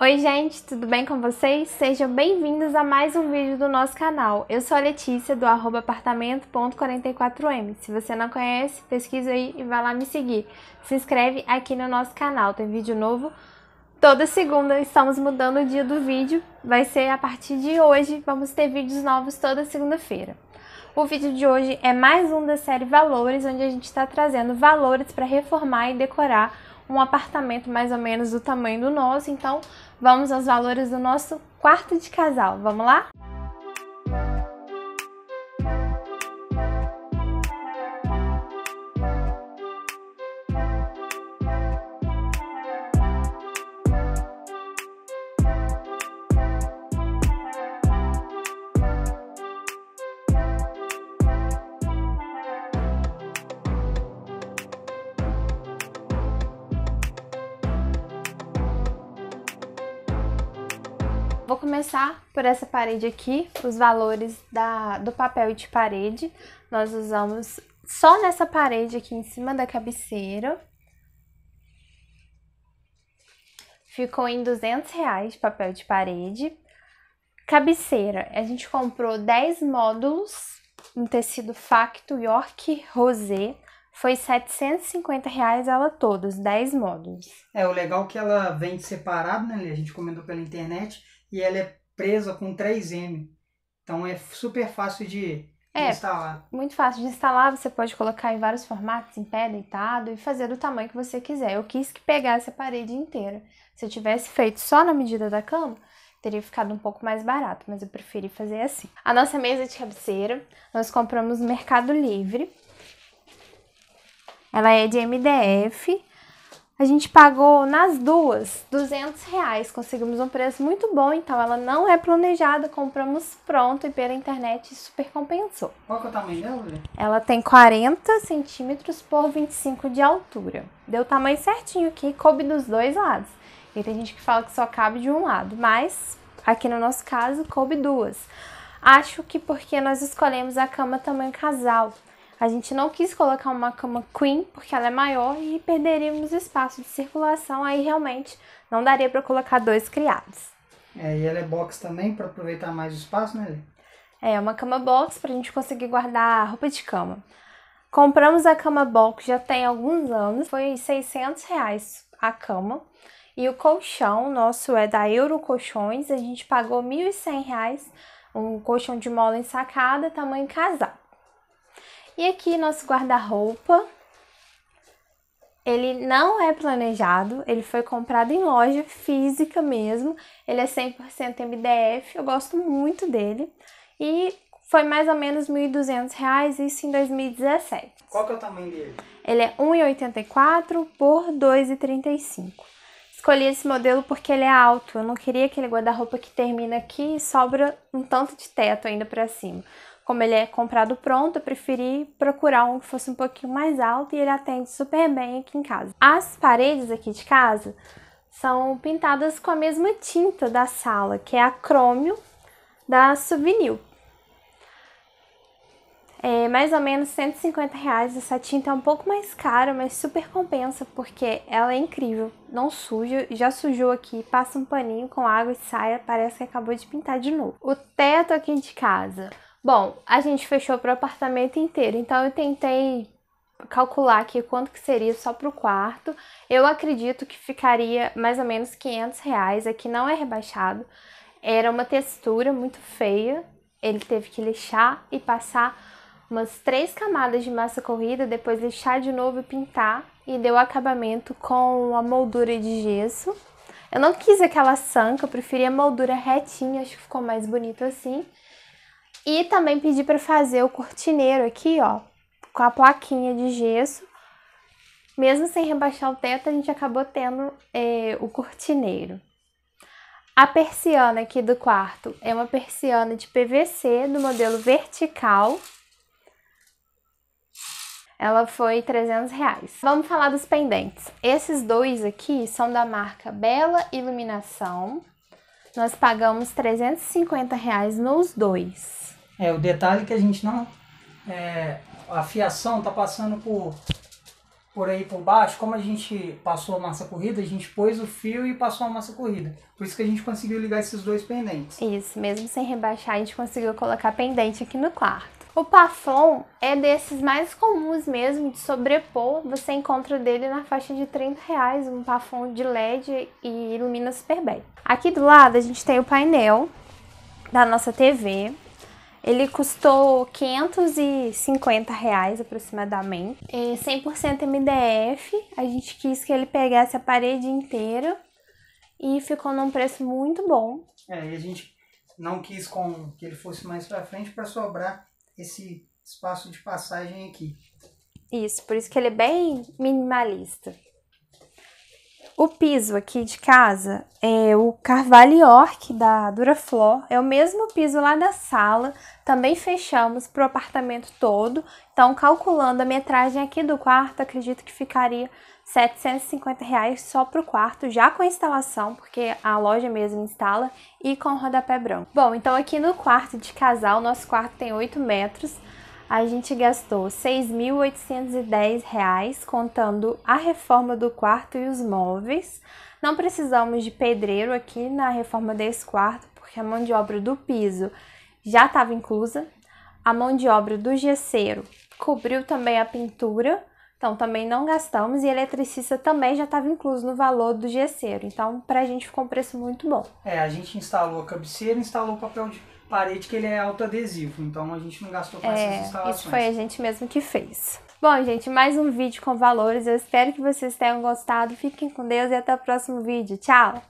Oi gente, tudo bem com vocês? Sejam bem-vindos a mais um vídeo do nosso canal. Eu sou a Letícia do arroba apartamento.44m. Se você não conhece, pesquisa aí e vai lá me seguir. Se inscreve aqui no nosso canal, tem vídeo novo toda segunda. Estamos mudando o dia do vídeo, vai ser a partir de hoje, vamos ter vídeos novos toda segunda-feira. O vídeo de hoje é mais um da série Valores, onde a gente está trazendo valores para reformar e decorar um apartamento mais ou menos do tamanho do nosso. Então, vamos aos valores do nosso quarto de casal. Vamos lá? vou começar por essa parede aqui, os valores da, do papel de parede. Nós usamos só nessa parede aqui em cima da cabeceira. Ficou em 200 reais de papel de parede. Cabeceira, a gente comprou 10 módulos em tecido facto York Rosé. Foi 750 reais ela todos, 10 módulos. É, o legal é que ela vende separado, né, A gente comentou pela internet e ela é presa com 3M. Então é super fácil de é, instalar. Muito fácil de instalar, você pode colocar em vários formatos, em pé, deitado, e fazer do tamanho que você quiser. Eu quis que pegasse a parede inteira. Se eu tivesse feito só na medida da cama, teria ficado um pouco mais barato, mas eu preferi fazer assim. A nossa mesa de cabeceira, nós compramos no Mercado Livre. Ela é de MDF a gente pagou nas duas 200 reais, conseguimos um preço muito bom, então ela não é planejada, compramos pronto e pela internet super compensou. Qual que é o tamanho dela? Ela tem 40 centímetros por 25 de altura. Deu o tamanho certinho aqui, coube dos dois lados. E tem gente que fala que só cabe de um lado, mas aqui no nosso caso coube duas. Acho que porque nós escolhemos a cama tamanho casal, a gente não quis colocar uma cama queen porque ela é maior e perderíamos espaço de circulação, aí realmente não daria para colocar dois criados. É, e ela é box também para aproveitar mais o espaço, né? É, uma cama box para a gente conseguir guardar roupa de cama. Compramos a cama box já tem alguns anos, foi 600 reais a cama. E o colchão nosso é da Euro Colchões, a gente pagou R$ 1.100, um colchão de mola ensacada, tamanho casal. E aqui nosso guarda-roupa. Ele não é planejado, ele foi comprado em loja física mesmo. Ele é 100% MDF, eu gosto muito dele. E foi mais ou menos R$ 1.200, isso em 2017. Qual que é o tamanho dele? Ele é 1,84 por 2,35. Escolhi esse modelo porque ele é alto, eu não queria aquele guarda-roupa que termina aqui e sobra um tanto de teto ainda para cima como ele é comprado pronto, eu preferi procurar um que fosse um pouquinho mais alto e ele atende super bem aqui em casa. As paredes aqui de casa são pintadas com a mesma tinta da sala, que é a crômio da Souvenir. É mais ou menos 150 reais. Essa tinta é um pouco mais cara, mas super compensa porque ela é incrível, não suja, já sujou aqui, passa um paninho com água e saia, parece que acabou de pintar de novo. O teto aqui de casa Bom, a gente fechou para o apartamento inteiro, então eu tentei calcular aqui quanto que seria só para o quarto. Eu acredito que ficaria mais ou menos 500 reais, aqui não é rebaixado. Era uma textura muito feia, ele teve que lixar e passar umas três camadas de massa corrida, depois lixar de novo e pintar, e deu acabamento com a moldura de gesso. Eu não quis aquela sanca, eu preferi a moldura retinha, acho que ficou mais bonito assim. E também pedi para fazer o cortineiro aqui, ó, com a plaquinha de gesso. Mesmo sem rebaixar o teto, a gente acabou tendo é, o cortineiro. A persiana aqui do quarto é uma persiana de PVC do modelo vertical. Ela foi 300 reais. Vamos falar dos pendentes. Esses dois aqui são da marca Bela Iluminação. Nós pagamos 350 reais nos dois. É, o detalhe que a gente não. É, a fiação tá passando por, por aí por baixo. Como a gente passou a massa corrida, a gente pôs o fio e passou a massa corrida. Por isso que a gente conseguiu ligar esses dois pendentes. Isso, mesmo sem rebaixar, a gente conseguiu colocar pendente aqui no quarto. O pafon é desses mais comuns mesmo, de sobrepor. Você encontra dele na faixa de 30 reais, um pafon de LED e ilumina super bem. Aqui do lado a gente tem o painel da nossa TV. Ele custou 550 reais aproximadamente, é 100% MDF. A gente quis que ele pegasse a parede inteira e ficou num preço muito bom. É, e a gente não quis com que ele fosse mais para frente para sobrar esse espaço de passagem aqui. Isso, por isso que ele é bem minimalista. O piso aqui de casa é o Carvalho York da Duraflor, é o mesmo piso lá da sala, também fechamos para o apartamento todo, então calculando a metragem aqui do quarto, acredito que ficaria 750 reais só para o quarto, já com a instalação, porque a loja mesmo instala, e com rodapé branco. Bom, então aqui no quarto de casal, nosso quarto tem 8 metros, a gente gastou R$ 6.810, contando a reforma do quarto e os móveis. Não precisamos de pedreiro aqui na reforma desse quarto, porque a mão de obra do piso já estava inclusa. A mão de obra do gesseiro cobriu também a pintura então, também não gastamos e eletricista também já estava incluso no valor do gesseiro. Então, para a gente ficou um preço muito bom. É, a gente instalou a cabeceira, instalou o papel de parede que ele é autoadesivo, então a gente não gastou com é, essas instalações. Isso foi a gente mesmo que fez. Bom, gente, mais um vídeo com valores. Eu espero que vocês tenham gostado. Fiquem com Deus e até o próximo vídeo. Tchau!